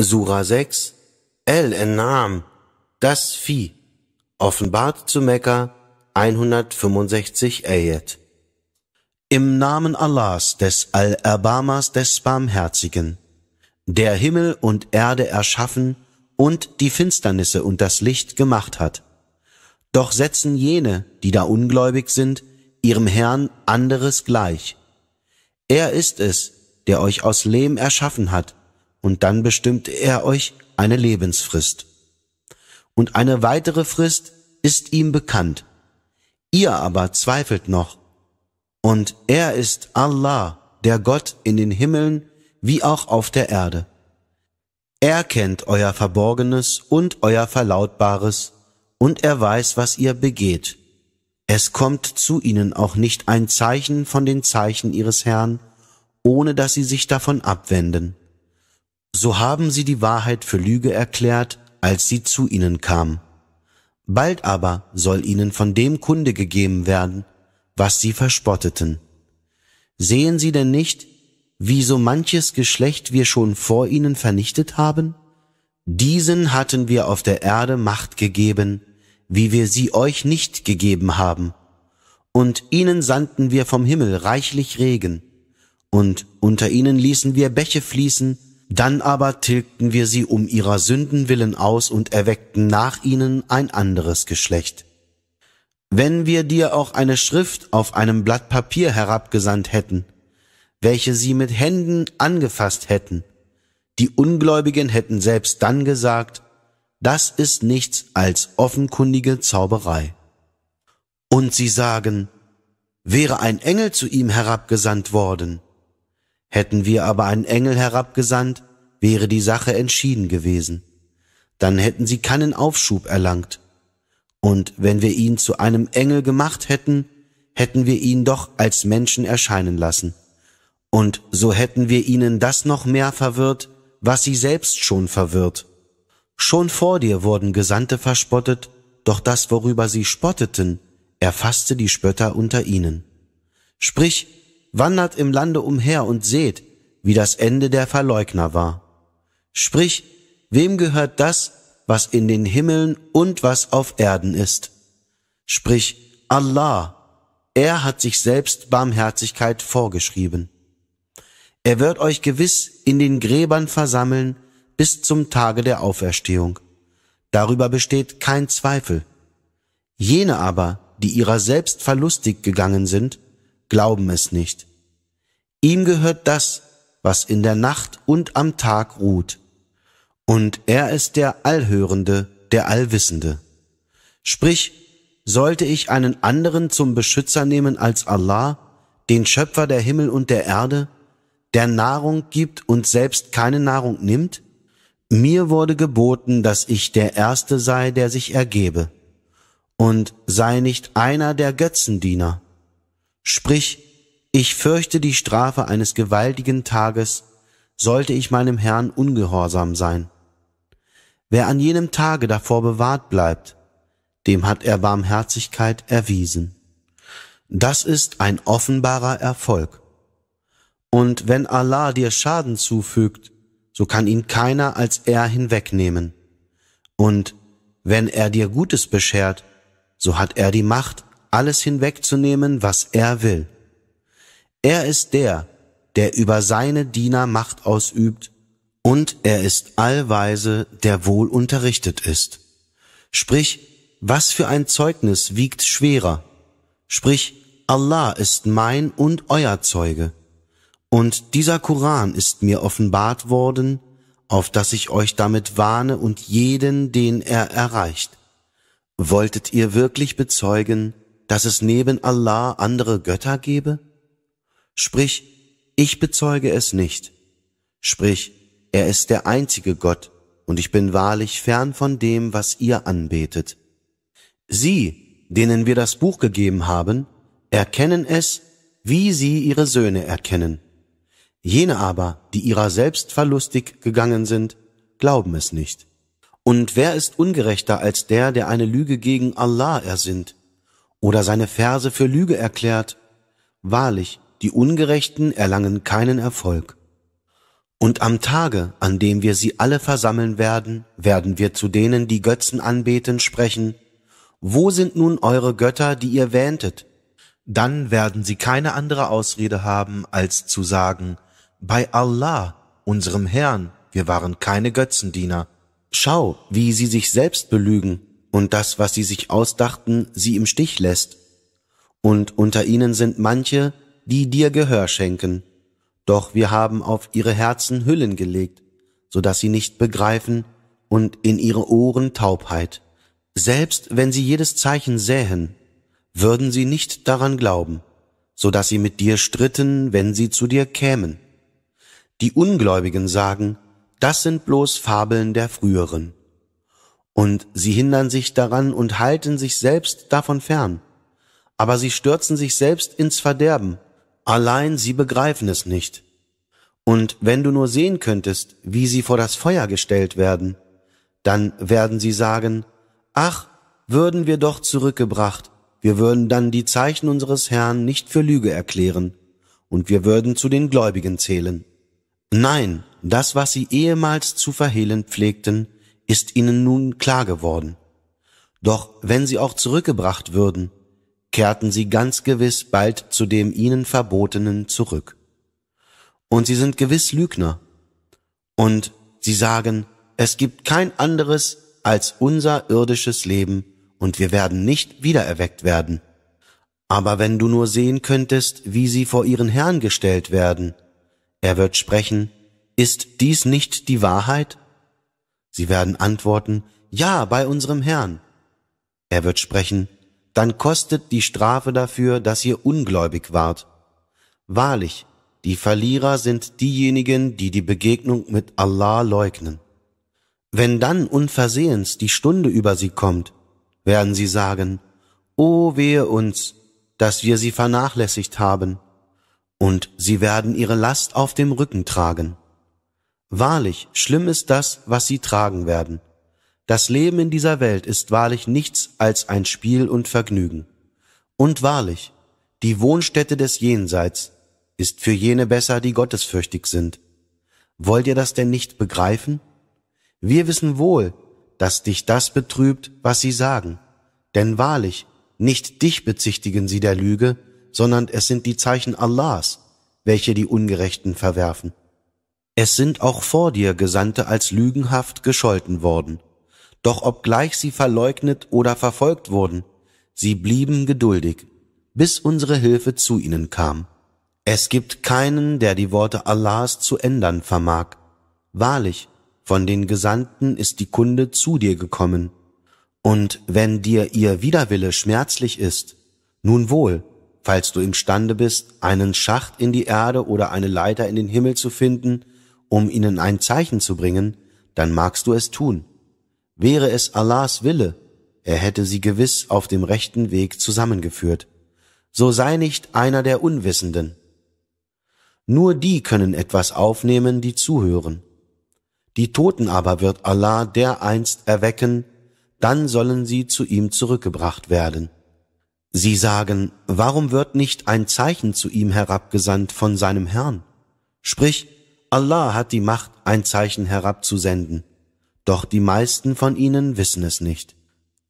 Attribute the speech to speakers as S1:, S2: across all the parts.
S1: Sura 6, El-En'am, das Vieh, offenbart zu Mekka 165 Ayat. Im Namen Allahs, des Al-Erbamas, des Barmherzigen, der Himmel und Erde erschaffen und die Finsternisse und das Licht gemacht hat. Doch setzen jene, die da ungläubig sind, ihrem Herrn anderes gleich. Er ist es, der euch aus Lehm erschaffen hat und dann bestimmt er euch eine Lebensfrist. Und eine weitere Frist ist ihm bekannt. Ihr aber zweifelt noch. Und er ist Allah, der Gott in den Himmeln wie auch auf der Erde. Er kennt euer Verborgenes und euer Verlautbares, und er weiß, was ihr begeht. Es kommt zu ihnen auch nicht ein Zeichen von den Zeichen ihres Herrn, ohne dass sie sich davon abwenden so haben sie die Wahrheit für Lüge erklärt, als sie zu ihnen kam. Bald aber soll ihnen von dem Kunde gegeben werden, was sie verspotteten. Sehen sie denn nicht, wie so manches Geschlecht wir schon vor ihnen vernichtet haben? Diesen hatten wir auf der Erde Macht gegeben, wie wir sie euch nicht gegeben haben. Und ihnen sandten wir vom Himmel reichlich Regen, und unter ihnen ließen wir Bäche fließen, dann aber tilgten wir sie um ihrer Sünden willen aus und erweckten nach ihnen ein anderes Geschlecht. Wenn wir dir auch eine Schrift auf einem Blatt Papier herabgesandt hätten, welche sie mit Händen angefasst hätten, die Ungläubigen hätten selbst dann gesagt, das ist nichts als offenkundige Zauberei. Und sie sagen, wäre ein Engel zu ihm herabgesandt worden, Hätten wir aber einen Engel herabgesandt, wäre die Sache entschieden gewesen. Dann hätten sie keinen Aufschub erlangt. Und wenn wir ihn zu einem Engel gemacht hätten, hätten wir ihn doch als Menschen erscheinen lassen. Und so hätten wir ihnen das noch mehr verwirrt, was sie selbst schon verwirrt. Schon vor dir wurden Gesandte verspottet, doch das, worüber sie spotteten, erfasste die Spötter unter ihnen. Sprich, wandert im Lande umher und seht, wie das Ende der Verleugner war. Sprich, wem gehört das, was in den Himmeln und was auf Erden ist? Sprich, Allah, er hat sich selbst Barmherzigkeit vorgeschrieben. Er wird euch gewiss in den Gräbern versammeln bis zum Tage der Auferstehung. Darüber besteht kein Zweifel. Jene aber, die ihrer selbst verlustig gegangen sind, glauben es nicht. Ihm gehört das, was in der Nacht und am Tag ruht. Und er ist der Allhörende, der Allwissende. Sprich, sollte ich einen anderen zum Beschützer nehmen als Allah, den Schöpfer der Himmel und der Erde, der Nahrung gibt und selbst keine Nahrung nimmt? Mir wurde geboten, dass ich der Erste sei, der sich ergebe, und sei nicht einer der Götzendiener. Sprich, ich fürchte die Strafe eines gewaltigen Tages, sollte ich meinem Herrn ungehorsam sein. Wer an jenem Tage davor bewahrt bleibt, dem hat er Barmherzigkeit erwiesen. Das ist ein offenbarer Erfolg. Und wenn Allah dir Schaden zufügt, so kann ihn keiner als er hinwegnehmen. Und wenn er dir Gutes beschert, so hat er die Macht, alles hinwegzunehmen, was er will. Er ist der, der über seine Diener Macht ausübt, und er ist allweise, der wohl unterrichtet ist. Sprich, was für ein Zeugnis wiegt schwerer? Sprich, Allah ist mein und euer Zeuge. Und dieser Koran ist mir offenbart worden, auf dass ich euch damit warne und jeden, den er erreicht. Wolltet ihr wirklich bezeugen, dass es neben Allah andere Götter gebe? Sprich, ich bezeuge es nicht. Sprich, er ist der einzige Gott, und ich bin wahrlich fern von dem, was ihr anbetet. Sie, denen wir das Buch gegeben haben, erkennen es, wie sie ihre Söhne erkennen. Jene aber, die ihrer selbst verlustig gegangen sind, glauben es nicht. Und wer ist ungerechter als der, der eine Lüge gegen Allah ersinnt? oder seine Verse für Lüge erklärt. Wahrlich, die Ungerechten erlangen keinen Erfolg. Und am Tage, an dem wir sie alle versammeln werden, werden wir zu denen, die Götzen anbeten, sprechen, wo sind nun eure Götter, die ihr wähntet? Dann werden sie keine andere Ausrede haben, als zu sagen, bei Allah, unserem Herrn, wir waren keine Götzendiener. Schau, wie sie sich selbst belügen und das, was sie sich ausdachten, sie im Stich lässt. Und unter ihnen sind manche, die dir Gehör schenken. Doch wir haben auf ihre Herzen Hüllen gelegt, so dass sie nicht begreifen und in ihre Ohren Taubheit. Selbst wenn sie jedes Zeichen sähen, würden sie nicht daran glauben, so dass sie mit dir stritten, wenn sie zu dir kämen. Die Ungläubigen sagen, das sind bloß Fabeln der Früheren und sie hindern sich daran und halten sich selbst davon fern. Aber sie stürzen sich selbst ins Verderben, allein sie begreifen es nicht. Und wenn du nur sehen könntest, wie sie vor das Feuer gestellt werden, dann werden sie sagen, ach, würden wir doch zurückgebracht, wir würden dann die Zeichen unseres Herrn nicht für Lüge erklären, und wir würden zu den Gläubigen zählen. Nein, das, was sie ehemals zu verhehlen pflegten, ist ihnen nun klar geworden. Doch wenn sie auch zurückgebracht würden, kehrten sie ganz gewiss bald zu dem ihnen Verbotenen zurück. Und sie sind gewiss Lügner. Und sie sagen, es gibt kein anderes als unser irdisches Leben und wir werden nicht wiedererweckt werden. Aber wenn du nur sehen könntest, wie sie vor ihren Herrn gestellt werden, er wird sprechen, ist dies nicht die Wahrheit? Sie werden antworten, ja, bei unserem Herrn. Er wird sprechen, dann kostet die Strafe dafür, dass ihr ungläubig wart. Wahrlich, die Verlierer sind diejenigen, die die Begegnung mit Allah leugnen. Wenn dann unversehens die Stunde über sie kommt, werden sie sagen, O wehe uns, dass wir sie vernachlässigt haben, und sie werden ihre Last auf dem Rücken tragen. Wahrlich, schlimm ist das, was sie tragen werden. Das Leben in dieser Welt ist wahrlich nichts als ein Spiel und Vergnügen. Und wahrlich, die Wohnstätte des Jenseits ist für jene besser, die gottesfürchtig sind. Wollt ihr das denn nicht begreifen? Wir wissen wohl, dass dich das betrübt, was sie sagen. Denn wahrlich, nicht dich bezichtigen sie der Lüge, sondern es sind die Zeichen Allahs, welche die Ungerechten verwerfen. Es sind auch vor dir Gesandte als lügenhaft gescholten worden. Doch obgleich sie verleugnet oder verfolgt wurden, sie blieben geduldig, bis unsere Hilfe zu ihnen kam. Es gibt keinen, der die Worte Allahs zu ändern vermag. Wahrlich, von den Gesandten ist die Kunde zu dir gekommen. Und wenn dir ihr Widerwille schmerzlich ist, nun wohl, falls du imstande bist, einen Schacht in die Erde oder eine Leiter in den Himmel zu finden, um ihnen ein Zeichen zu bringen, dann magst du es tun. Wäre es Allahs Wille, er hätte sie gewiss auf dem rechten Weg zusammengeführt. So sei nicht einer der Unwissenden. Nur die können etwas aufnehmen, die zuhören. Die Toten aber wird Allah dereinst erwecken, dann sollen sie zu ihm zurückgebracht werden. Sie sagen, warum wird nicht ein Zeichen zu ihm herabgesandt von seinem Herrn? Sprich, Allah hat die Macht, ein Zeichen herabzusenden. Doch die meisten von ihnen wissen es nicht.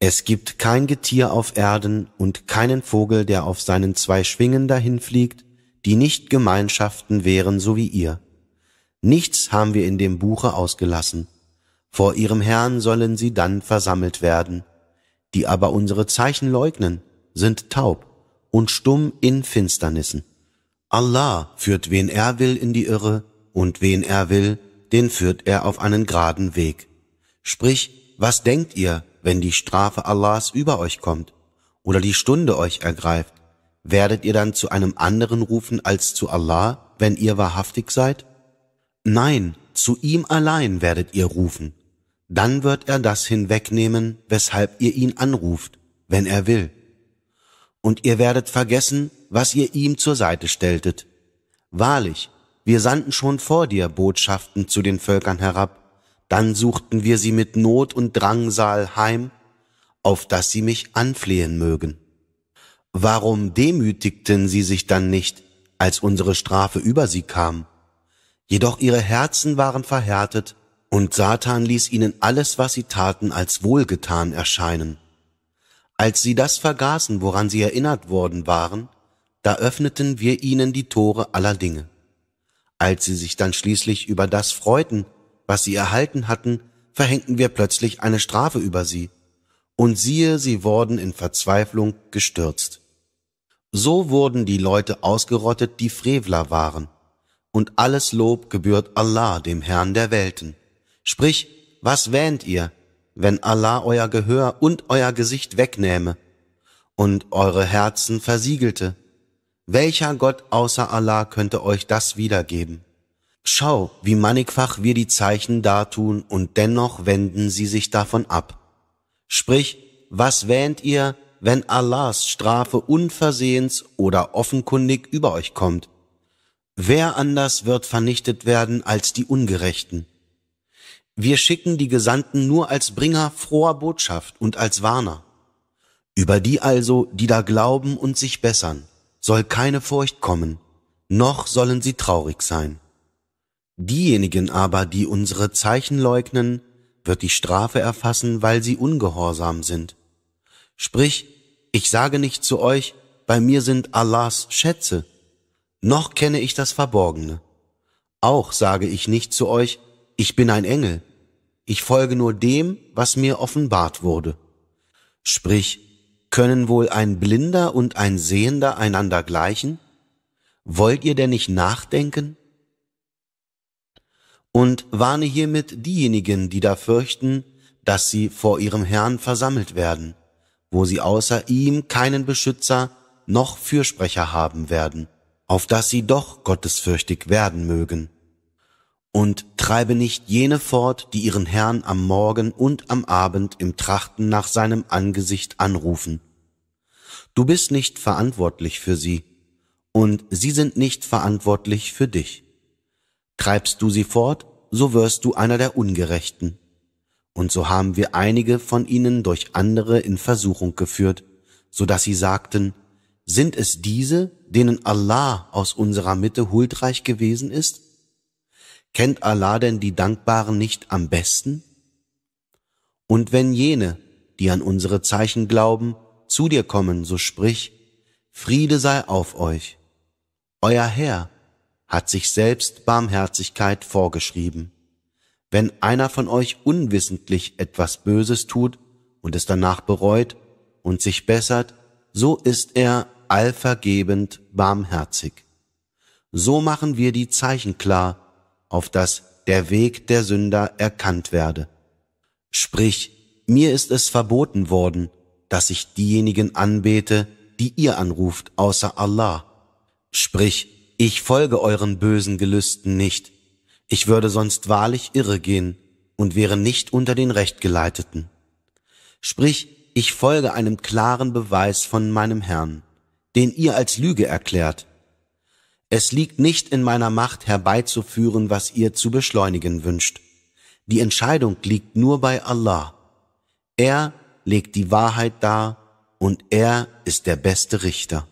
S1: Es gibt kein Getier auf Erden und keinen Vogel, der auf seinen zwei Schwingen dahinfliegt, die nicht Gemeinschaften wären so wie ihr. Nichts haben wir in dem Buche ausgelassen. Vor ihrem Herrn sollen sie dann versammelt werden. Die aber unsere Zeichen leugnen, sind taub und stumm in Finsternissen. Allah führt wen er will in die Irre, und wen er will, den führt er auf einen geraden Weg. Sprich, was denkt ihr, wenn die Strafe Allahs über euch kommt oder die Stunde euch ergreift? Werdet ihr dann zu einem anderen rufen als zu Allah, wenn ihr wahrhaftig seid? Nein, zu ihm allein werdet ihr rufen. Dann wird er das hinwegnehmen, weshalb ihr ihn anruft, wenn er will. Und ihr werdet vergessen, was ihr ihm zur Seite stelltet. Wahrlich, wir sandten schon vor dir Botschaften zu den Völkern herab, dann suchten wir sie mit Not und Drangsal heim, auf dass sie mich anflehen mögen. Warum demütigten sie sich dann nicht, als unsere Strafe über sie kam? Jedoch ihre Herzen waren verhärtet, und Satan ließ ihnen alles, was sie taten, als wohlgetan erscheinen. Als sie das vergaßen, woran sie erinnert worden waren, da öffneten wir ihnen die Tore aller Dinge. Als sie sich dann schließlich über das freuten, was sie erhalten hatten, verhängten wir plötzlich eine Strafe über sie. Und siehe, sie wurden in Verzweiflung gestürzt. So wurden die Leute ausgerottet, die Frevler waren. Und alles Lob gebührt Allah, dem Herrn der Welten. Sprich, was wähnt ihr, wenn Allah euer Gehör und euer Gesicht wegnähme und eure Herzen versiegelte? Welcher Gott außer Allah könnte euch das wiedergeben? Schau, wie mannigfach wir die Zeichen dartun und dennoch wenden sie sich davon ab. Sprich, was wähnt ihr, wenn Allahs Strafe unversehens oder offenkundig über euch kommt? Wer anders wird vernichtet werden als die Ungerechten? Wir schicken die Gesandten nur als Bringer froher Botschaft und als Warner. Über die also, die da glauben und sich bessern soll keine Furcht kommen, noch sollen sie traurig sein. Diejenigen aber, die unsere Zeichen leugnen, wird die Strafe erfassen, weil sie ungehorsam sind. Sprich, ich sage nicht zu euch, bei mir sind Allahs Schätze, noch kenne ich das Verborgene. Auch sage ich nicht zu euch, ich bin ein Engel, ich folge nur dem, was mir offenbart wurde. Sprich, können wohl ein Blinder und ein Sehender einander gleichen? Wollt ihr denn nicht nachdenken? Und warne hiermit diejenigen, die da fürchten, dass sie vor ihrem Herrn versammelt werden, wo sie außer ihm keinen Beschützer noch Fürsprecher haben werden, auf dass sie doch gottesfürchtig werden mögen und treibe nicht jene fort, die ihren Herrn am Morgen und am Abend im Trachten nach seinem Angesicht anrufen. Du bist nicht verantwortlich für sie, und sie sind nicht verantwortlich für dich. Treibst du sie fort, so wirst du einer der Ungerechten. Und so haben wir einige von ihnen durch andere in Versuchung geführt, so dass sie sagten, sind es diese, denen Allah aus unserer Mitte huldreich gewesen ist? Kennt Allah denn die Dankbaren nicht am besten? Und wenn jene, die an unsere Zeichen glauben, zu dir kommen, so sprich, Friede sei auf euch. Euer Herr hat sich selbst Barmherzigkeit vorgeschrieben. Wenn einer von euch unwissentlich etwas Böses tut und es danach bereut und sich bessert, so ist er allvergebend barmherzig. So machen wir die Zeichen klar, auf das der Weg der Sünder erkannt werde. Sprich, mir ist es verboten worden, dass ich diejenigen anbete, die ihr anruft, außer Allah. Sprich, ich folge euren bösen Gelüsten nicht. Ich würde sonst wahrlich irre gehen und wäre nicht unter den Rechtgeleiteten. Sprich, ich folge einem klaren Beweis von meinem Herrn, den ihr als Lüge erklärt, es liegt nicht in meiner Macht herbeizuführen, was ihr zu beschleunigen wünscht. Die Entscheidung liegt nur bei Allah. Er legt die Wahrheit dar und er ist der beste Richter.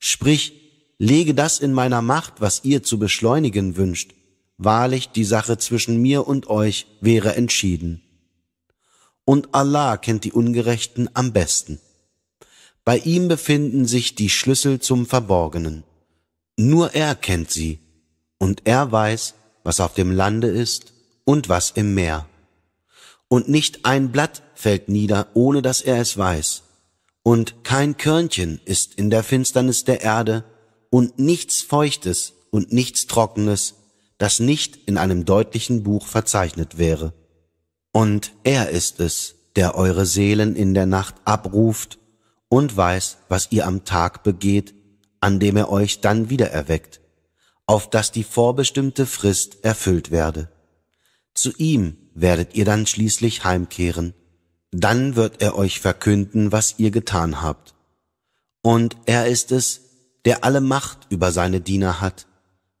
S1: Sprich, lege das in meiner Macht, was ihr zu beschleunigen wünscht. Wahrlich, die Sache zwischen mir und euch wäre entschieden. Und Allah kennt die Ungerechten am besten. Bei ihm befinden sich die Schlüssel zum Verborgenen. Nur er kennt sie, und er weiß, was auf dem Lande ist und was im Meer. Und nicht ein Blatt fällt nieder, ohne dass er es weiß. Und kein Körnchen ist in der Finsternis der Erde, und nichts Feuchtes und nichts Trockenes, das nicht in einem deutlichen Buch verzeichnet wäre. Und er ist es, der eure Seelen in der Nacht abruft und weiß, was ihr am Tag begeht an dem er euch dann wiedererweckt, auf dass die vorbestimmte Frist erfüllt werde. Zu ihm werdet ihr dann schließlich heimkehren. Dann wird er euch verkünden, was ihr getan habt. Und er ist es, der alle Macht über seine Diener hat,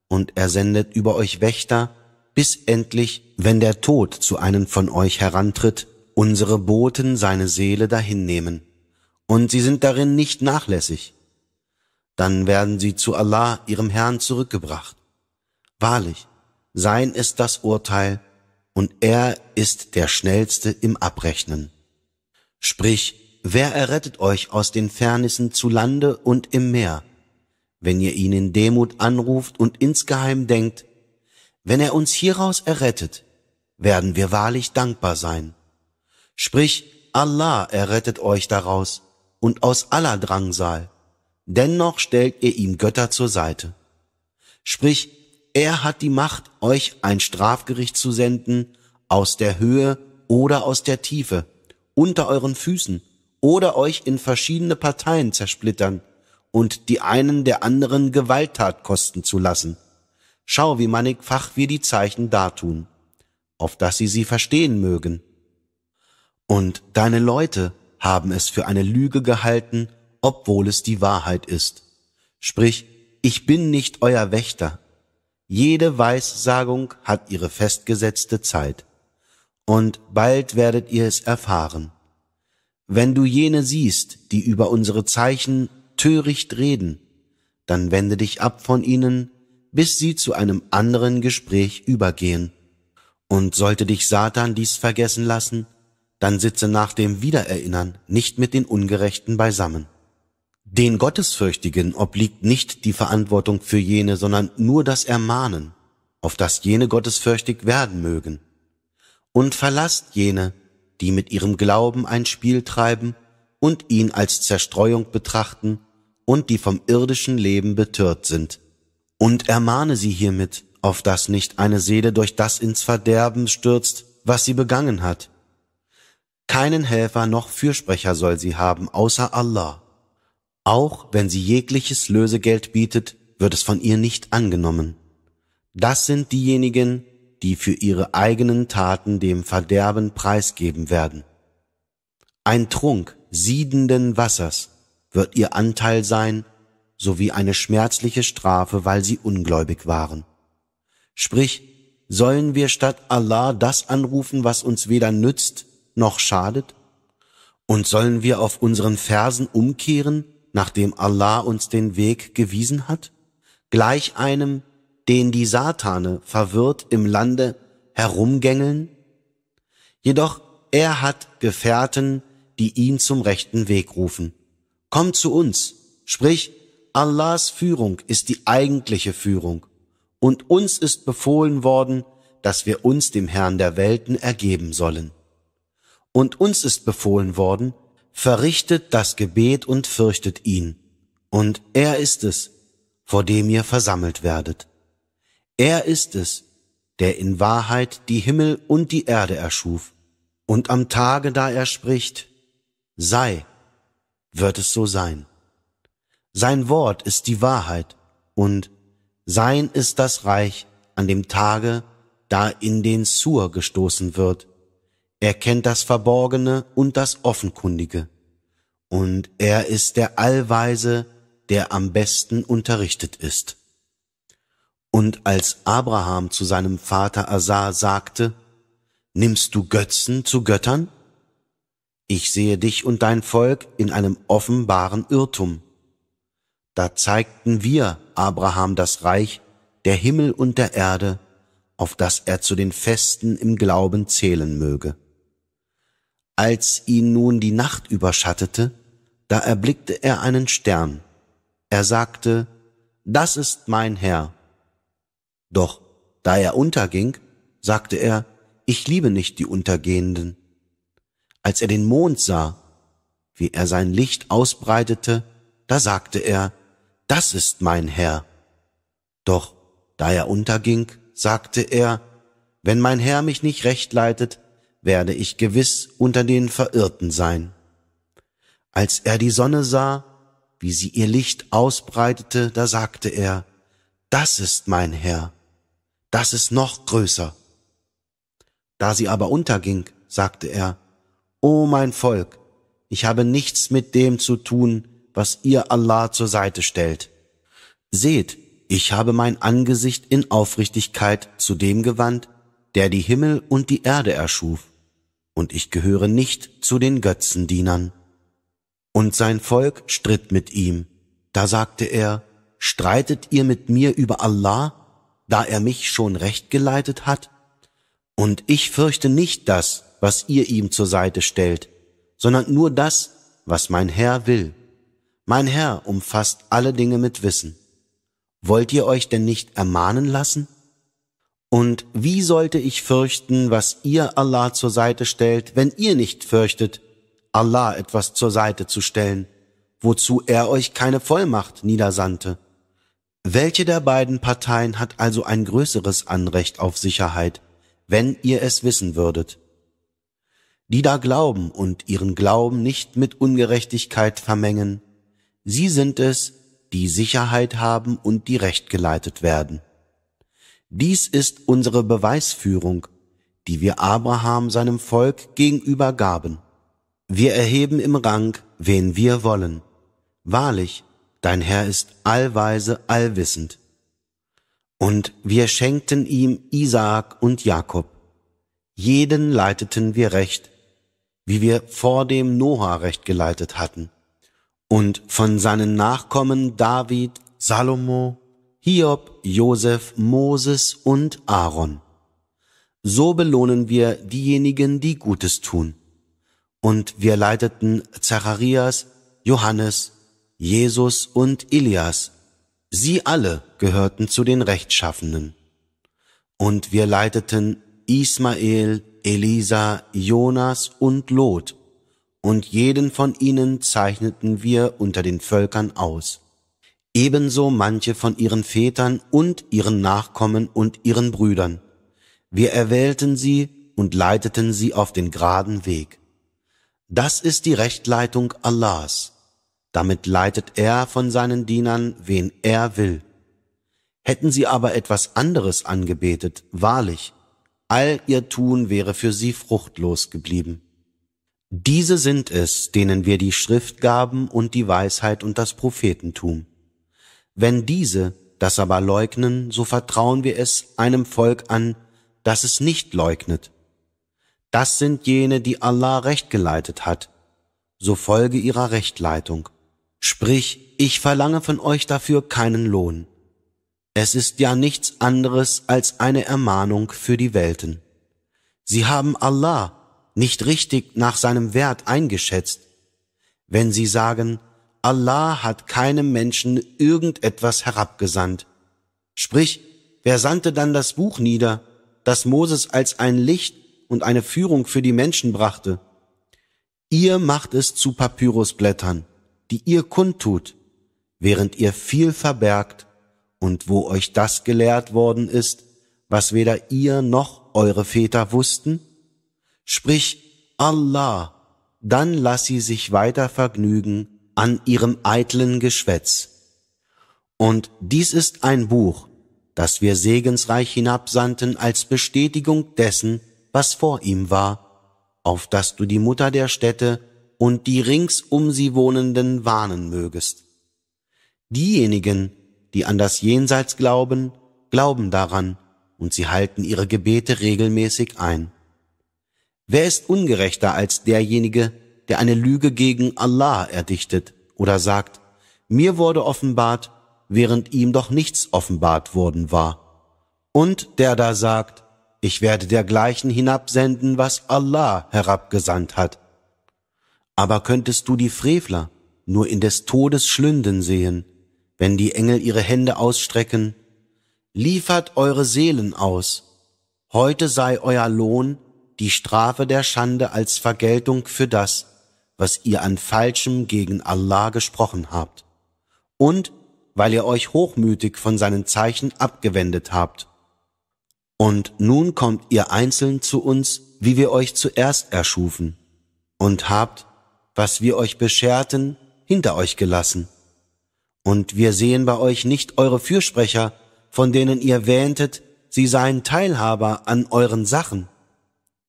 S1: und er sendet über euch Wächter, bis endlich, wenn der Tod zu einem von euch herantritt, unsere Boten seine Seele dahinnehmen. Und sie sind darin nicht nachlässig dann werden sie zu Allah, ihrem Herrn, zurückgebracht. Wahrlich, sein ist das Urteil, und er ist der Schnellste im Abrechnen. Sprich, wer errettet euch aus den Fernissen zu Lande und im Meer, wenn ihr ihn in Demut anruft und insgeheim denkt, wenn er uns hieraus errettet, werden wir wahrlich dankbar sein. Sprich, Allah errettet euch daraus und aus aller Drangsal dennoch stellt ihr ihm Götter zur Seite. Sprich, er hat die Macht, euch ein Strafgericht zu senden, aus der Höhe oder aus der Tiefe, unter euren Füßen oder euch in verschiedene Parteien zersplittern und die einen der anderen Gewalttat kosten zu lassen. Schau, wie mannigfach wir die Zeichen dartun, auf dass sie sie verstehen mögen. Und deine Leute haben es für eine Lüge gehalten obwohl es die Wahrheit ist. Sprich, ich bin nicht euer Wächter. Jede Weissagung hat ihre festgesetzte Zeit. Und bald werdet ihr es erfahren. Wenn du jene siehst, die über unsere Zeichen töricht reden, dann wende dich ab von ihnen, bis sie zu einem anderen Gespräch übergehen. Und sollte dich Satan dies vergessen lassen, dann sitze nach dem Wiedererinnern nicht mit den Ungerechten beisammen. Den Gottesfürchtigen obliegt nicht die Verantwortung für jene, sondern nur das Ermahnen, auf das jene gottesfürchtig werden mögen. Und verlasst jene, die mit ihrem Glauben ein Spiel treiben und ihn als Zerstreuung betrachten und die vom irdischen Leben betört sind. Und ermahne sie hiermit, auf das nicht eine Seele durch das ins Verderben stürzt, was sie begangen hat. Keinen Helfer noch Fürsprecher soll sie haben, außer Allah. Auch wenn sie jegliches Lösegeld bietet, wird es von ihr nicht angenommen. Das sind diejenigen, die für ihre eigenen Taten dem Verderben preisgeben werden. Ein Trunk siedenden Wassers wird ihr Anteil sein, sowie eine schmerzliche Strafe, weil sie ungläubig waren. Sprich, sollen wir statt Allah das anrufen, was uns weder nützt noch schadet? Und sollen wir auf unseren Fersen umkehren, nachdem Allah uns den Weg gewiesen hat? Gleich einem, den die Satane verwirrt im Lande herumgängeln? Jedoch er hat Gefährten, die ihn zum rechten Weg rufen. Komm zu uns, sprich, Allahs Führung ist die eigentliche Führung, und uns ist befohlen worden, dass wir uns dem Herrn der Welten ergeben sollen. Und uns ist befohlen worden, verrichtet das Gebet und fürchtet ihn, und er ist es, vor dem ihr versammelt werdet. Er ist es, der in Wahrheit die Himmel und die Erde erschuf, und am Tage, da er spricht, sei, wird es so sein. Sein Wort ist die Wahrheit, und sein ist das Reich an dem Tage, da in den Sur gestoßen wird, er kennt das Verborgene und das Offenkundige. Und er ist der Allweise, der am besten unterrichtet ist. Und als Abraham zu seinem Vater Asar sagte, Nimmst du Götzen zu Göttern? Ich sehe dich und dein Volk in einem offenbaren Irrtum. Da zeigten wir Abraham das Reich der Himmel und der Erde, auf das er zu den Festen im Glauben zählen möge. Als ihn nun die Nacht überschattete, da erblickte er einen Stern. Er sagte, das ist mein Herr. Doch da er unterging, sagte er, ich liebe nicht die Untergehenden. Als er den Mond sah, wie er sein Licht ausbreitete, da sagte er, das ist mein Herr. Doch da er unterging, sagte er, wenn mein Herr mich nicht recht leitet, werde ich gewiss unter den Verirrten sein. Als er die Sonne sah, wie sie ihr Licht ausbreitete, da sagte er, das ist mein Herr, das ist noch größer. Da sie aber unterging, sagte er, O mein Volk, ich habe nichts mit dem zu tun, was ihr Allah zur Seite stellt. Seht, ich habe mein Angesicht in Aufrichtigkeit zu dem gewandt, der die Himmel und die Erde erschuf und ich gehöre nicht zu den Götzendienern. Und sein Volk stritt mit ihm. Da sagte er, streitet ihr mit mir über Allah, da er mich schon recht geleitet hat? Und ich fürchte nicht das, was ihr ihm zur Seite stellt, sondern nur das, was mein Herr will. Mein Herr umfasst alle Dinge mit Wissen. Wollt ihr euch denn nicht ermahnen lassen? Und wie sollte ich fürchten, was ihr Allah zur Seite stellt, wenn ihr nicht fürchtet, Allah etwas zur Seite zu stellen, wozu er euch keine Vollmacht niedersandte? Welche der beiden Parteien hat also ein größeres Anrecht auf Sicherheit, wenn ihr es wissen würdet? Die da glauben und ihren Glauben nicht mit Ungerechtigkeit vermengen, sie sind es, die Sicherheit haben und die recht geleitet werden. Dies ist unsere Beweisführung, die wir Abraham seinem Volk gegenüber gaben. Wir erheben im Rang, wen wir wollen. Wahrlich, dein Herr ist allweise, allwissend. Und wir schenkten ihm Isaak und Jakob. Jeden leiteten wir recht, wie wir vor dem Noah recht geleitet hatten. Und von seinen Nachkommen David, Salomo, Hiob, Josef, Moses und Aaron. So belohnen wir diejenigen, die Gutes tun. Und wir leiteten Zacharias, Johannes, Jesus und Elias. Sie alle gehörten zu den Rechtschaffenen. Und wir leiteten Ismael, Elisa, Jonas und Lot, und jeden von ihnen zeichneten wir unter den Völkern aus ebenso manche von ihren Vätern und ihren Nachkommen und ihren Brüdern. Wir erwählten sie und leiteten sie auf den geraden Weg. Das ist die Rechtleitung Allahs. Damit leitet er von seinen Dienern, wen er will. Hätten sie aber etwas anderes angebetet, wahrlich, all ihr Tun wäre für sie fruchtlos geblieben. Diese sind es, denen wir die Schrift gaben und die Weisheit und das Prophetentum. Wenn diese das aber leugnen, so vertrauen wir es einem Volk an, das es nicht leugnet. Das sind jene, die Allah recht geleitet hat. So folge ihrer Rechtleitung. Sprich, ich verlange von euch dafür keinen Lohn. Es ist ja nichts anderes als eine Ermahnung für die Welten. Sie haben Allah nicht richtig nach seinem Wert eingeschätzt. Wenn sie sagen, Allah hat keinem Menschen irgendetwas herabgesandt. Sprich, wer sandte dann das Buch nieder, das Moses als ein Licht und eine Führung für die Menschen brachte? Ihr macht es zu Papyrusblättern, die ihr kundtut, während ihr viel verbergt und wo euch das gelehrt worden ist, was weder ihr noch eure Väter wussten? Sprich, Allah, dann lass sie sich weiter vergnügen an ihrem eitlen Geschwätz. Und dies ist ein Buch, das wir segensreich hinabsandten als Bestätigung dessen, was vor ihm war, auf das du die Mutter der Städte und die rings um sie Wohnenden warnen mögest. Diejenigen, die an das Jenseits glauben, glauben daran, und sie halten ihre Gebete regelmäßig ein. Wer ist ungerechter als derjenige, der eine Lüge gegen Allah erdichtet oder sagt, mir wurde offenbart, während ihm doch nichts offenbart worden war. Und der da sagt, ich werde dergleichen hinabsenden, was Allah herabgesandt hat. Aber könntest du die Frevler nur in des Todes Schlünden sehen, wenn die Engel ihre Hände ausstrecken, liefert eure Seelen aus, heute sei euer Lohn die Strafe der Schande als Vergeltung für das, was ihr an Falschem gegen Allah gesprochen habt, und weil ihr euch hochmütig von seinen Zeichen abgewendet habt. Und nun kommt ihr einzeln zu uns, wie wir euch zuerst erschufen, und habt, was wir euch bescherten, hinter euch gelassen. Und wir sehen bei euch nicht eure Fürsprecher, von denen ihr wähntet, sie seien Teilhaber an euren Sachen.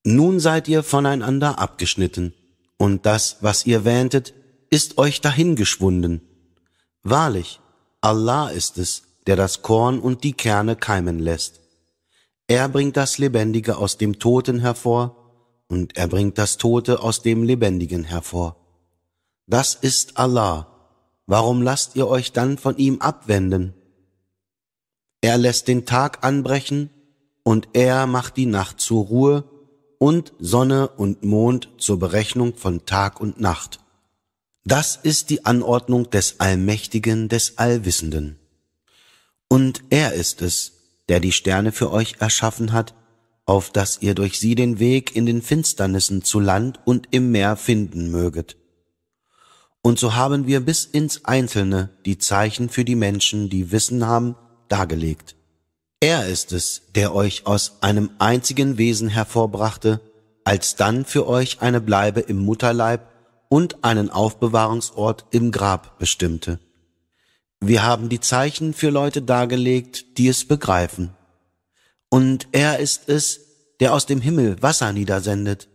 S1: Nun seid ihr voneinander abgeschnitten und das, was ihr wähntet, ist euch dahingeschwunden. Wahrlich, Allah ist es, der das Korn und die Kerne keimen lässt. Er bringt das Lebendige aus dem Toten hervor, und er bringt das Tote aus dem Lebendigen hervor. Das ist Allah. Warum lasst ihr euch dann von ihm abwenden? Er lässt den Tag anbrechen, und er macht die Nacht zur Ruhe, und Sonne und Mond zur Berechnung von Tag und Nacht. Das ist die Anordnung des Allmächtigen, des Allwissenden. Und er ist es, der die Sterne für euch erschaffen hat, auf dass ihr durch sie den Weg in den Finsternissen zu Land und im Meer finden möget. Und so haben wir bis ins Einzelne die Zeichen für die Menschen, die Wissen haben, dargelegt. Er ist es, der euch aus einem einzigen Wesen hervorbrachte, als dann für euch eine Bleibe im Mutterleib und einen Aufbewahrungsort im Grab bestimmte. Wir haben die Zeichen für Leute dargelegt, die es begreifen. Und er ist es, der aus dem Himmel Wasser niedersendet.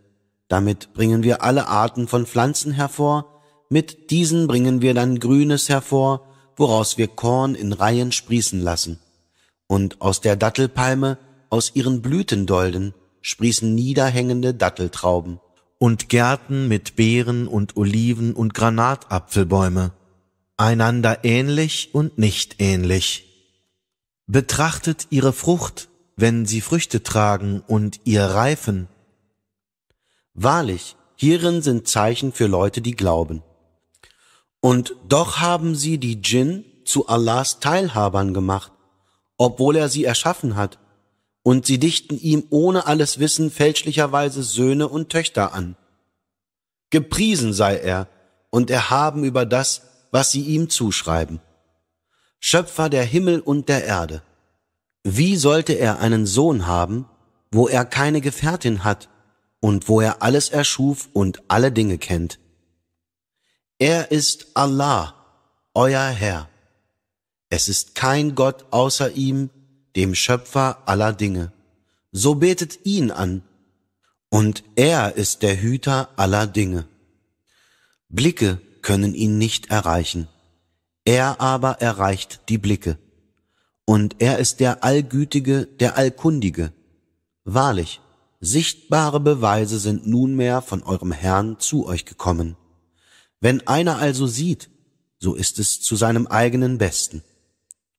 S1: Damit bringen wir alle Arten von Pflanzen hervor, mit diesen bringen wir dann Grünes hervor, woraus wir Korn in Reihen sprießen lassen und aus der Dattelpalme, aus ihren Blütendolden, sprießen niederhängende Datteltrauben. Und Gärten mit Beeren und Oliven und Granatapfelbäume, einander ähnlich und nicht ähnlich. Betrachtet ihre Frucht, wenn sie Früchte tragen und ihr reifen. Wahrlich, hierin sind Zeichen für Leute, die glauben. Und doch haben sie die Djinn zu Allahs Teilhabern gemacht obwohl er sie erschaffen hat, und sie dichten ihm ohne alles Wissen fälschlicherweise Söhne und Töchter an. Gepriesen sei er und erhaben über das, was sie ihm zuschreiben. Schöpfer der Himmel und der Erde. Wie sollte er einen Sohn haben, wo er keine Gefährtin hat und wo er alles erschuf und alle Dinge kennt? Er ist Allah, euer Herr. Es ist kein Gott außer ihm, dem Schöpfer aller Dinge. So betet ihn an, und er ist der Hüter aller Dinge. Blicke können ihn nicht erreichen, er aber erreicht die Blicke, und er ist der Allgütige, der Allkundige. Wahrlich, sichtbare Beweise sind nunmehr von eurem Herrn zu euch gekommen. Wenn einer also sieht, so ist es zu seinem eigenen Besten.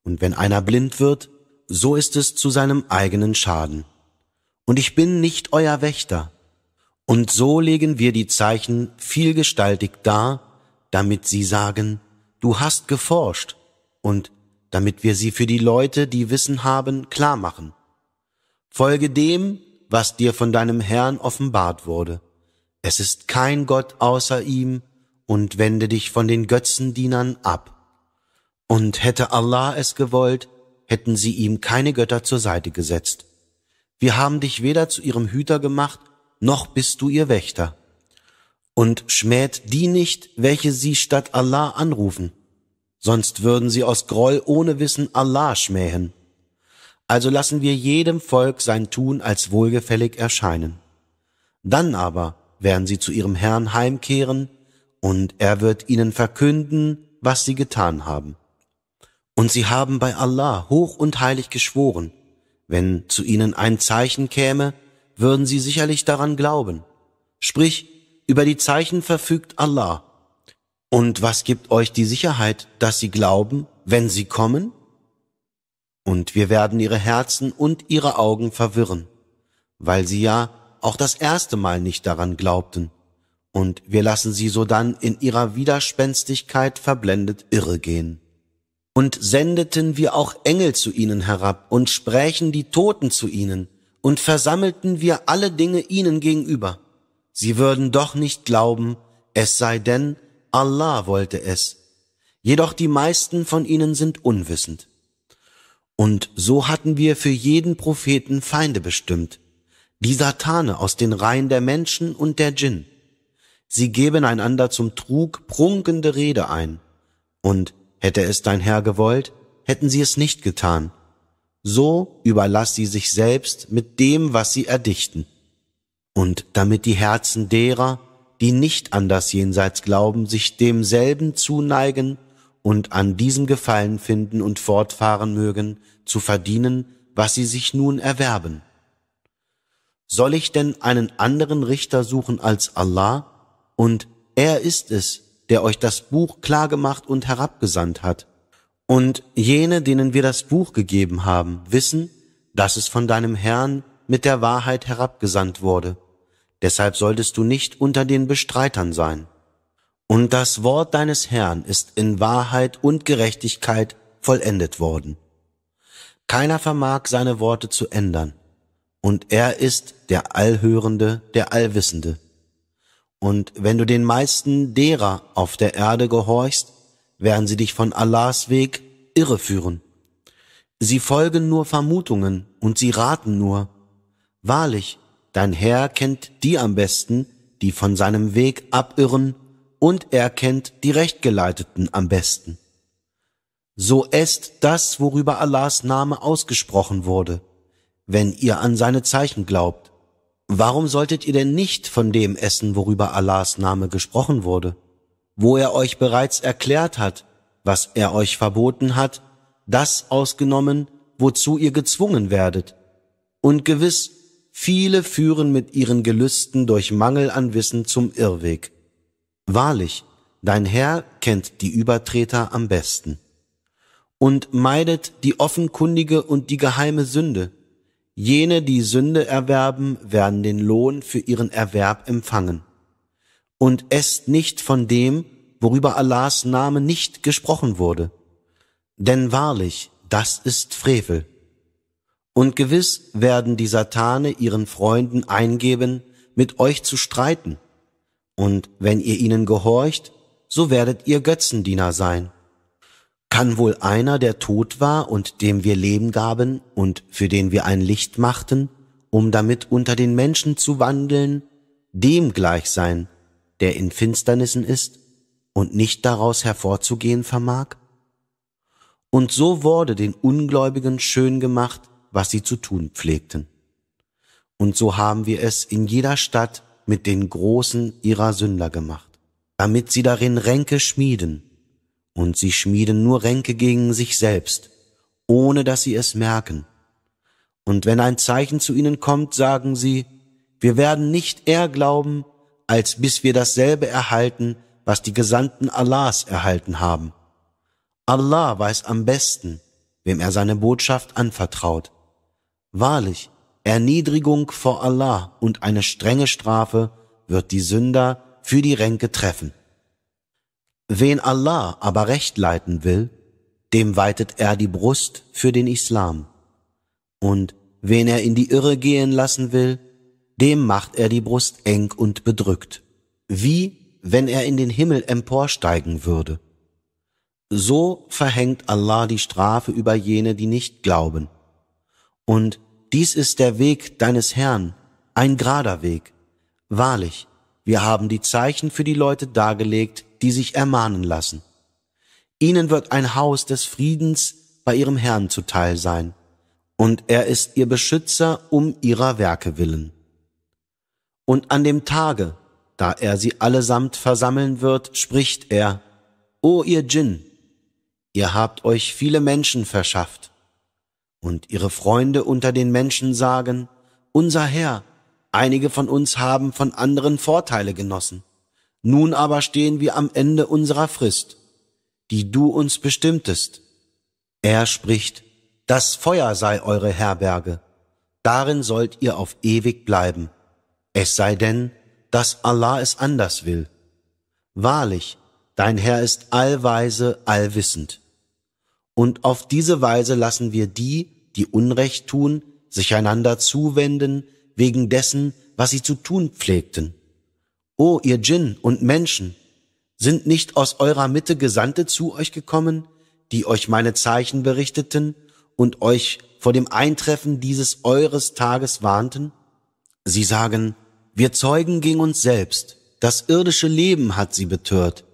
S1: Und wenn einer blind wird, so ist es zu seinem eigenen Schaden. Und ich bin nicht euer Wächter. Und so legen wir die Zeichen vielgestaltig dar, damit sie sagen, du hast geforscht, und damit wir sie für die Leute, die Wissen haben, klar machen. Folge dem, was dir von deinem Herrn offenbart wurde. Es ist kein Gott außer ihm, und wende dich von den Götzendienern ab. Und hätte Allah es gewollt, hätten sie ihm keine Götter zur Seite gesetzt. Wir haben dich weder zu ihrem Hüter gemacht, noch bist du ihr Wächter. Und schmäht die nicht, welche sie statt Allah anrufen, sonst würden sie aus Groll ohne Wissen Allah schmähen. Also lassen wir jedem Volk sein Tun als wohlgefällig erscheinen. Dann aber werden sie zu ihrem Herrn heimkehren, und er wird ihnen verkünden, was sie getan haben. Und sie haben bei Allah hoch und heilig geschworen, wenn zu ihnen ein Zeichen käme, würden sie sicherlich daran glauben. Sprich, über die Zeichen verfügt Allah. Und was gibt euch die Sicherheit, dass sie glauben, wenn sie kommen? Und wir werden ihre Herzen und ihre Augen verwirren, weil sie ja auch das erste Mal nicht daran glaubten. Und wir lassen sie sodann in ihrer Widerspenstigkeit verblendet irregehen und sendeten wir auch Engel zu ihnen herab und sprächen die Toten zu ihnen und versammelten wir alle Dinge ihnen gegenüber. Sie würden doch nicht glauben, es sei denn, Allah wollte es. Jedoch die meisten von ihnen sind unwissend. Und so hatten wir für jeden Propheten Feinde bestimmt, die Satane aus den Reihen der Menschen und der Djinn. Sie geben einander zum Trug prunkende Rede ein, und Hätte es dein Herr gewollt, hätten sie es nicht getan. So überlass sie sich selbst mit dem, was sie erdichten. Und damit die Herzen derer, die nicht an das Jenseits glauben, sich demselben zuneigen und an diesem Gefallen finden und fortfahren mögen, zu verdienen, was sie sich nun erwerben. Soll ich denn einen anderen Richter suchen als Allah? Und er ist es, der euch das Buch klargemacht und herabgesandt hat. Und jene, denen wir das Buch gegeben haben, wissen, dass es von deinem Herrn mit der Wahrheit herabgesandt wurde. Deshalb solltest du nicht unter den Bestreitern sein. Und das Wort deines Herrn ist in Wahrheit und Gerechtigkeit vollendet worden. Keiner vermag seine Worte zu ändern, und er ist der Allhörende, der Allwissende. Und wenn du den meisten derer auf der Erde gehorchst, werden sie dich von Allahs Weg irreführen. Sie folgen nur Vermutungen und sie raten nur. Wahrlich, dein Herr kennt die am besten, die von seinem Weg abirren, und er kennt die Rechtgeleiteten am besten. So esst das, worüber Allahs Name ausgesprochen wurde, wenn ihr an seine Zeichen glaubt Warum solltet ihr denn nicht von dem essen, worüber Allahs Name gesprochen wurde, wo er euch bereits erklärt hat, was er euch verboten hat, das ausgenommen, wozu ihr gezwungen werdet? Und gewiss, viele führen mit ihren Gelüsten durch Mangel an Wissen zum Irrweg. Wahrlich, dein Herr kennt die Übertreter am besten. Und meidet die offenkundige und die geheime Sünde, Jene, die Sünde erwerben, werden den Lohn für ihren Erwerb empfangen. Und esst nicht von dem, worüber Allahs Name nicht gesprochen wurde. Denn wahrlich, das ist Frevel. Und gewiss werden die Satane ihren Freunden eingeben, mit euch zu streiten. Und wenn ihr ihnen gehorcht, so werdet ihr Götzendiener sein. Kann wohl einer, der tot war und dem wir Leben gaben und für den wir ein Licht machten, um damit unter den Menschen zu wandeln, dem gleich sein, der in Finsternissen ist und nicht daraus hervorzugehen vermag? Und so wurde den Ungläubigen schön gemacht, was sie zu tun pflegten. Und so haben wir es in jeder Stadt mit den Großen ihrer Sünder gemacht, damit sie darin Ränke schmieden und sie schmieden nur Ränke gegen sich selbst, ohne dass sie es merken. Und wenn ein Zeichen zu ihnen kommt, sagen sie, wir werden nicht eher glauben, als bis wir dasselbe erhalten, was die Gesandten Allahs erhalten haben. Allah weiß am besten, wem er seine Botschaft anvertraut. Wahrlich, Erniedrigung vor Allah und eine strenge Strafe wird die Sünder für die Ränke treffen. Wen Allah aber recht leiten will, dem weitet er die Brust für den Islam. Und wen er in die Irre gehen lassen will, dem macht er die Brust eng und bedrückt, wie wenn er in den Himmel emporsteigen würde. So verhängt Allah die Strafe über jene, die nicht glauben. Und dies ist der Weg deines Herrn, ein gerader Weg. Wahrlich, wir haben die Zeichen für die Leute dargelegt, die sich ermahnen lassen. Ihnen wird ein Haus des Friedens bei ihrem Herrn zuteil sein, und er ist ihr Beschützer um ihrer Werke willen. Und an dem Tage, da er sie allesamt versammeln wird, spricht er, O ihr Djinn, ihr habt euch viele Menschen verschafft. Und ihre Freunde unter den Menschen sagen, unser Herr, einige von uns haben von anderen Vorteile genossen. Nun aber stehen wir am Ende unserer Frist, die du uns bestimmtest. Er spricht, das Feuer sei eure Herberge, darin sollt ihr auf ewig bleiben, es sei denn, dass Allah es anders will. Wahrlich, dein Herr ist allweise, allwissend. Und auf diese Weise lassen wir die, die Unrecht tun, sich einander zuwenden, wegen dessen, was sie zu tun pflegten. O ihr Djinn und Menschen, sind nicht aus eurer Mitte Gesandte zu euch gekommen, die euch meine Zeichen berichteten und euch vor dem Eintreffen dieses eures Tages warnten? Sie sagen, wir zeugen gegen uns selbst, das irdische Leben hat sie betört,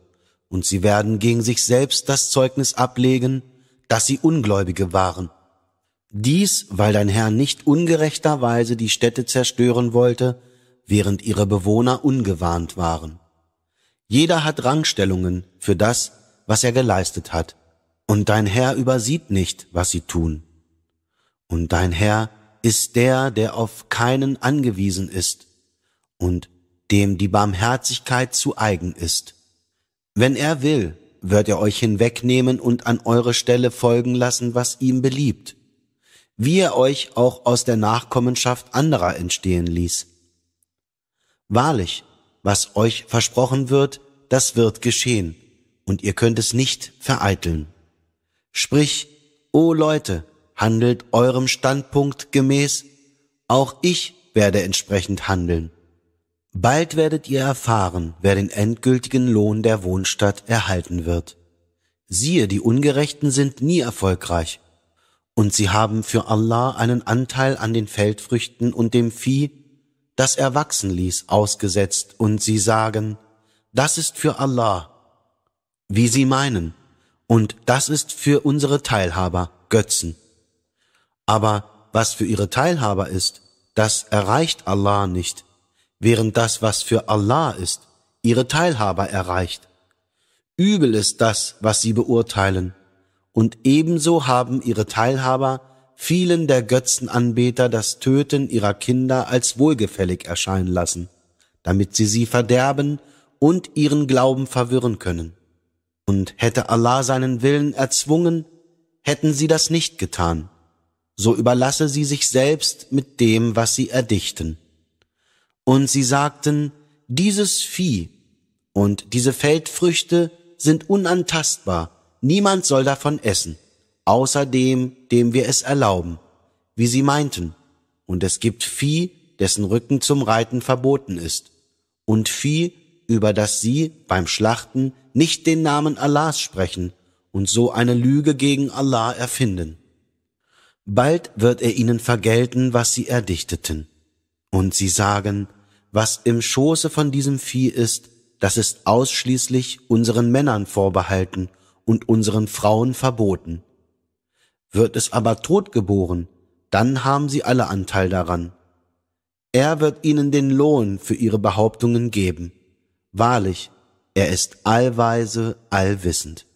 S1: und sie werden gegen sich selbst das Zeugnis ablegen, dass sie Ungläubige waren. Dies, weil dein Herr nicht ungerechterweise die Städte zerstören wollte, während ihre Bewohner ungewarnt waren. Jeder hat Rangstellungen für das, was er geleistet hat, und dein Herr übersieht nicht, was sie tun. Und dein Herr ist der, der auf keinen angewiesen ist und dem die Barmherzigkeit zu eigen ist. Wenn er will, wird er euch hinwegnehmen und an eure Stelle folgen lassen, was ihm beliebt, wie er euch auch aus der Nachkommenschaft anderer entstehen ließ Wahrlich, was euch versprochen wird, das wird geschehen, und ihr könnt es nicht vereiteln. Sprich, o Leute, handelt eurem Standpunkt gemäß, auch ich werde entsprechend handeln. Bald werdet ihr erfahren, wer den endgültigen Lohn der Wohnstadt erhalten wird. Siehe, die Ungerechten sind nie erfolgreich, und sie haben für Allah einen Anteil an den Feldfrüchten und dem Vieh, das er wachsen ließ, ausgesetzt, und sie sagen, das ist für Allah, wie sie meinen, und das ist für unsere Teilhaber, Götzen. Aber was für ihre Teilhaber ist, das erreicht Allah nicht, während das, was für Allah ist, ihre Teilhaber erreicht. Übel ist das, was sie beurteilen, und ebenso haben ihre Teilhaber vielen der Götzenanbeter das Töten ihrer Kinder als wohlgefällig erscheinen lassen, damit sie sie verderben und ihren Glauben verwirren können. Und hätte Allah seinen Willen erzwungen, hätten sie das nicht getan. So überlasse sie sich selbst mit dem, was sie erdichten. Und sie sagten, dieses Vieh und diese Feldfrüchte sind unantastbar, niemand soll davon essen außer dem, dem wir es erlauben, wie sie meinten. Und es gibt Vieh, dessen Rücken zum Reiten verboten ist, und Vieh, über das sie beim Schlachten nicht den Namen Allahs sprechen und so eine Lüge gegen Allah erfinden. Bald wird er ihnen vergelten, was sie erdichteten. Und sie sagen, was im Schoße von diesem Vieh ist, das ist ausschließlich unseren Männern vorbehalten und unseren Frauen verboten. Wird es aber tot geboren, dann haben sie alle Anteil daran. Er wird ihnen den Lohn für ihre Behauptungen geben. Wahrlich, er ist allweise, allwissend.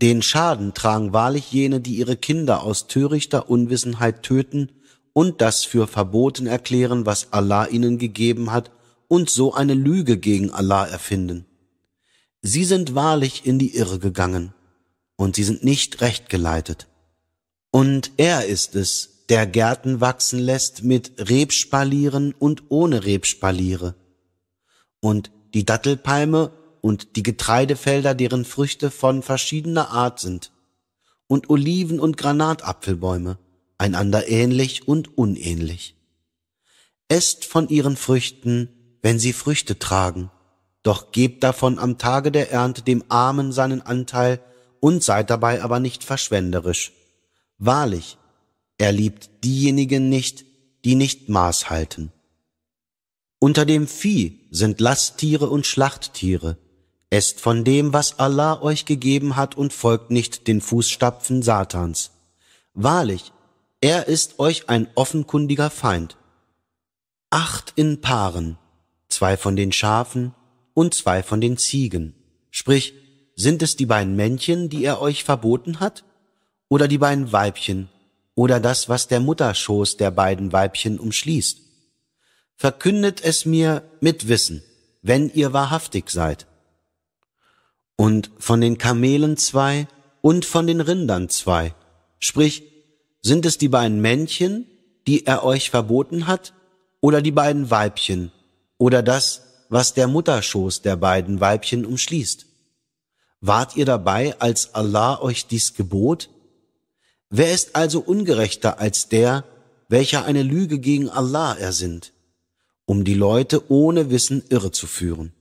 S1: Den Schaden tragen wahrlich jene, die ihre Kinder aus törichter Unwissenheit töten und das für verboten erklären, was Allah ihnen gegeben hat, und so eine Lüge gegen Allah erfinden. Sie sind wahrlich in die Irre gegangen, und sie sind nicht recht geleitet. Und er ist es, der Gärten wachsen lässt mit Rebspalieren und ohne Rebspaliere. Und die Dattelpalme und die Getreidefelder, deren Früchte von verschiedener Art sind. Und Oliven und Granatapfelbäume, einander ähnlich und unähnlich. Esst von ihren Früchten, wenn sie Früchte tragen, doch gebt davon am Tage der Ernte dem Armen seinen Anteil und seid dabei aber nicht verschwenderisch. Wahrlich, er liebt diejenigen nicht, die nicht Maß halten. Unter dem Vieh sind Lasttiere und Schlachttiere. Esst von dem, was Allah euch gegeben hat und folgt nicht den Fußstapfen Satans. Wahrlich, er ist euch ein offenkundiger Feind. Acht in Paaren, zwei von den Schafen und zwei von den Ziegen. Sprich, sind es die beiden Männchen, die er euch verboten hat? oder die beiden Weibchen oder das, was der Mutterschoß der beiden Weibchen umschließt. Verkündet es mir mit Wissen, wenn ihr wahrhaftig seid. Und von den Kamelen zwei und von den Rindern zwei, sprich, sind es die beiden Männchen, die er euch verboten hat, oder die beiden Weibchen, oder das, was der Mutterschoß der beiden Weibchen umschließt? Wart ihr dabei, als Allah euch dies gebot? Wer ist also ungerechter als der, welcher eine Lüge gegen Allah ersinnt, um die Leute ohne Wissen irre zu führen?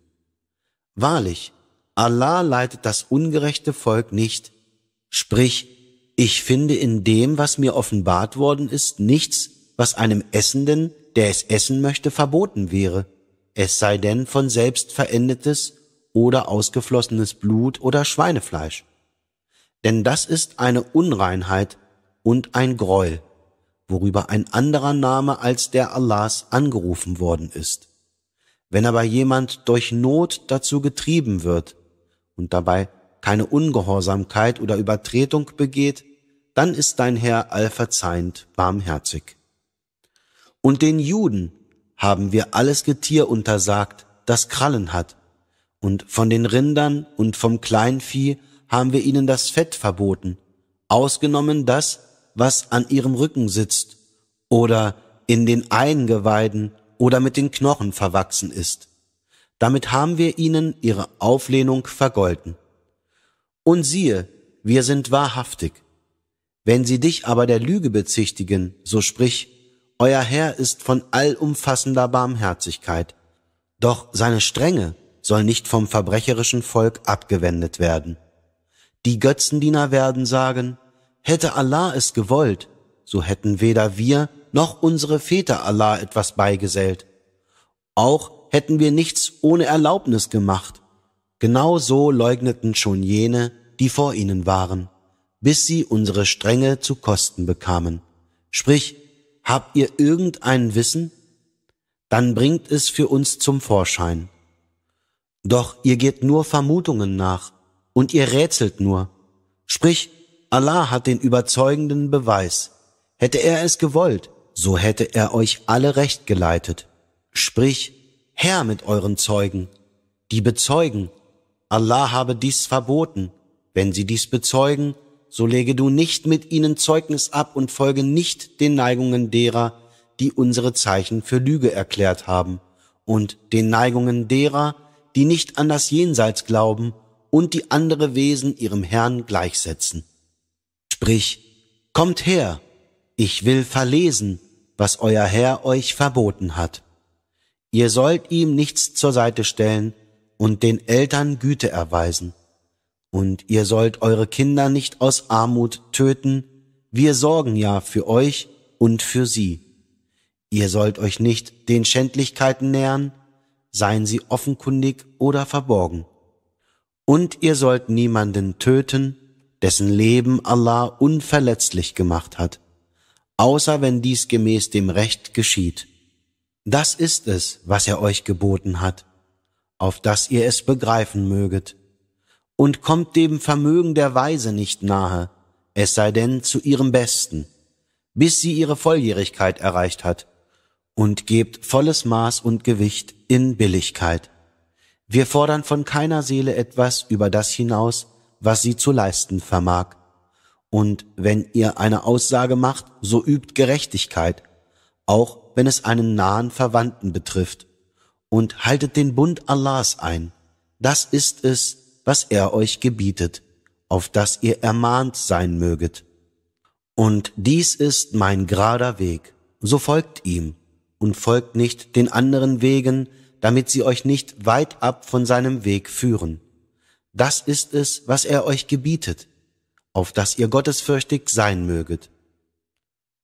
S1: Wahrlich, Allah leitet das ungerechte Volk nicht, sprich, ich finde in dem, was mir offenbart worden ist, nichts, was einem Essenden, der es essen möchte, verboten wäre, es sei denn von selbst verendetes oder ausgeflossenes Blut oder Schweinefleisch denn das ist eine Unreinheit und ein Greuel, worüber ein anderer Name als der Allahs angerufen worden ist. Wenn aber jemand durch Not dazu getrieben wird und dabei keine Ungehorsamkeit oder Übertretung begeht, dann ist dein Herr allverzeihend barmherzig. Und den Juden haben wir alles Getier untersagt, das Krallen hat, und von den Rindern und vom Kleinvieh haben wir ihnen das Fett verboten, ausgenommen das, was an ihrem Rücken sitzt oder in den Eingeweiden oder mit den Knochen verwachsen ist. Damit haben wir ihnen ihre Auflehnung vergolten. Und siehe, wir sind wahrhaftig. Wenn sie dich aber der Lüge bezichtigen, so sprich, euer Herr ist von allumfassender Barmherzigkeit, doch seine Strenge soll nicht vom verbrecherischen Volk abgewendet werden die Götzendiener werden sagen, hätte Allah es gewollt, so hätten weder wir noch unsere Väter Allah etwas beigesellt. Auch hätten wir nichts ohne Erlaubnis gemacht. Genau so leugneten schon jene, die vor ihnen waren, bis sie unsere Strenge zu Kosten bekamen. Sprich, habt ihr irgendein Wissen? Dann bringt es für uns zum Vorschein. Doch ihr geht nur Vermutungen nach, und ihr rätselt nur. Sprich, Allah hat den überzeugenden Beweis. Hätte er es gewollt, so hätte er euch alle recht geleitet. Sprich, Herr mit euren Zeugen, die bezeugen, Allah habe dies verboten. Wenn sie dies bezeugen, so lege du nicht mit ihnen Zeugnis ab und folge nicht den Neigungen derer, die unsere Zeichen für Lüge erklärt haben, und den Neigungen derer, die nicht an das Jenseits glauben und die andere Wesen ihrem Herrn gleichsetzen. Sprich, kommt her, ich will verlesen, was euer Herr euch verboten hat. Ihr sollt ihm nichts zur Seite stellen und den Eltern Güte erweisen. Und ihr sollt eure Kinder nicht aus Armut töten, wir sorgen ja für euch und für sie. Ihr sollt euch nicht den Schändlichkeiten nähern, seien sie offenkundig oder verborgen. Und ihr sollt niemanden töten, dessen Leben Allah unverletzlich gemacht hat, außer wenn dies gemäß dem Recht geschieht. Das ist es, was er euch geboten hat, auf das ihr es begreifen möget. Und kommt dem Vermögen der Weise nicht nahe, es sei denn zu ihrem Besten, bis sie ihre Volljährigkeit erreicht hat, und gebt volles Maß und Gewicht in Billigkeit. Wir fordern von keiner Seele etwas über das hinaus, was sie zu leisten vermag. Und wenn ihr eine Aussage macht, so übt Gerechtigkeit, auch wenn es einen nahen Verwandten betrifft. Und haltet den Bund Allahs ein. Das ist es, was er euch gebietet, auf das ihr ermahnt sein möget. Und dies ist mein gerader Weg, so folgt ihm und folgt nicht den anderen Wegen, damit sie euch nicht weit ab von seinem Weg führen. Das ist es, was er euch gebietet, auf das ihr gottesfürchtig sein möget.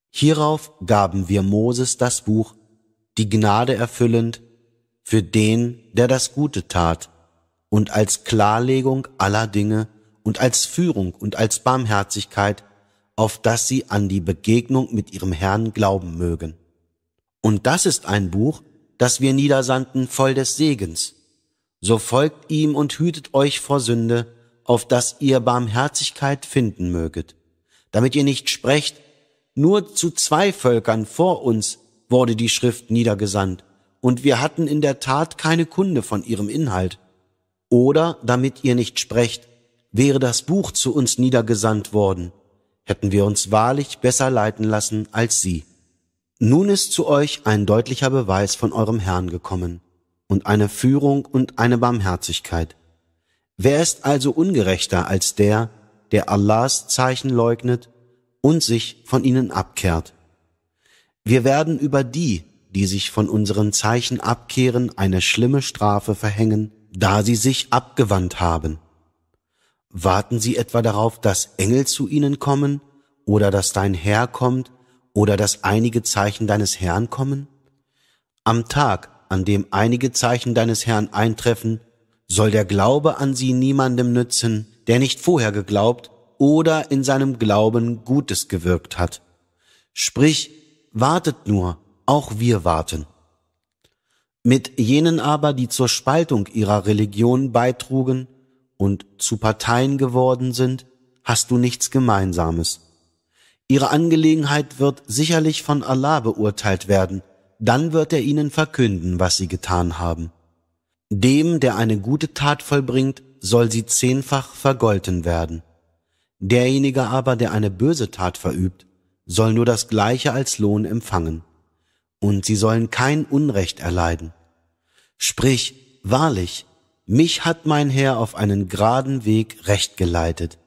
S1: Hierauf gaben wir Moses das Buch, die Gnade erfüllend, für den, der das Gute tat, und als Klarlegung aller Dinge und als Führung und als Barmherzigkeit, auf das sie an die Begegnung mit ihrem Herrn glauben mögen. Und das ist ein Buch, das wir niedersandten, voll des Segens. So folgt ihm und hütet euch vor Sünde, auf dass ihr Barmherzigkeit finden möget, damit ihr nicht sprecht, nur zu zwei Völkern vor uns wurde die Schrift niedergesandt, und wir hatten in der Tat keine Kunde von ihrem Inhalt. Oder damit ihr nicht sprecht, wäre das Buch zu uns niedergesandt worden, hätten wir uns wahrlich besser leiten lassen als sie. Nun ist zu euch ein deutlicher Beweis von eurem Herrn gekommen und eine Führung und eine Barmherzigkeit. Wer ist also ungerechter als der, der Allahs Zeichen leugnet und sich von ihnen abkehrt? Wir werden über die, die sich von unseren Zeichen abkehren, eine schlimme Strafe verhängen, da sie sich abgewandt haben. Warten sie etwa darauf, dass Engel zu ihnen kommen oder dass dein Herr kommt oder dass einige Zeichen deines Herrn kommen? Am Tag, an dem einige Zeichen deines Herrn eintreffen, soll der Glaube an sie niemandem nützen, der nicht vorher geglaubt oder in seinem Glauben Gutes gewirkt hat. Sprich, wartet nur, auch wir warten. Mit jenen aber, die zur Spaltung ihrer Religion beitrugen und zu Parteien geworden sind, hast du nichts Gemeinsames Ihre Angelegenheit wird sicherlich von Allah beurteilt werden, dann wird er ihnen verkünden, was sie getan haben. Dem, der eine gute Tat vollbringt, soll sie zehnfach vergolten werden. Derjenige aber, der eine böse Tat verübt, soll nur das gleiche als Lohn empfangen. Und sie sollen kein Unrecht erleiden. Sprich, wahrlich, mich hat mein Herr auf einen geraden Weg recht geleitet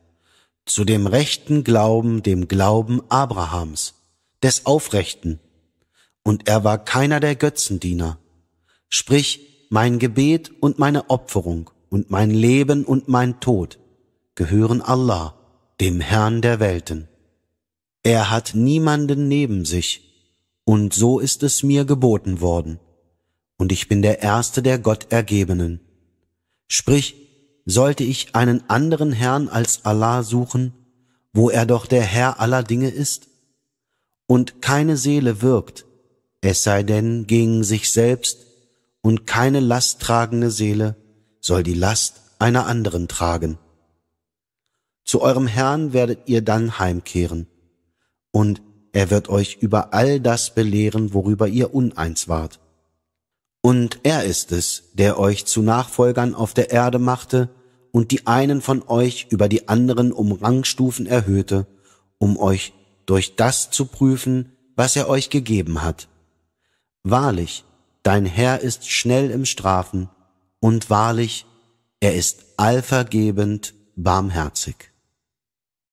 S1: zu dem rechten Glauben, dem Glauben Abrahams, des Aufrechten. Und er war keiner der Götzendiener. Sprich, mein Gebet und meine Opferung und mein Leben und mein Tod gehören Allah, dem Herrn der Welten. Er hat niemanden neben sich, und so ist es mir geboten worden. Und ich bin der Erste der Gottergebenen. Sprich, sollte ich einen anderen Herrn als Allah suchen, wo er doch der Herr aller Dinge ist? Und keine Seele wirkt, es sei denn gegen sich selbst, und keine lasttragende Seele soll die Last einer anderen tragen. Zu eurem Herrn werdet ihr dann heimkehren, und er wird euch über all das belehren, worüber ihr uneins wart. Und er ist es, der euch zu Nachfolgern auf der Erde machte und die einen von euch über die anderen um Rangstufen erhöhte, um euch durch das zu prüfen, was er euch gegeben hat. Wahrlich, dein Herr ist schnell im Strafen, und wahrlich, er ist allvergebend barmherzig.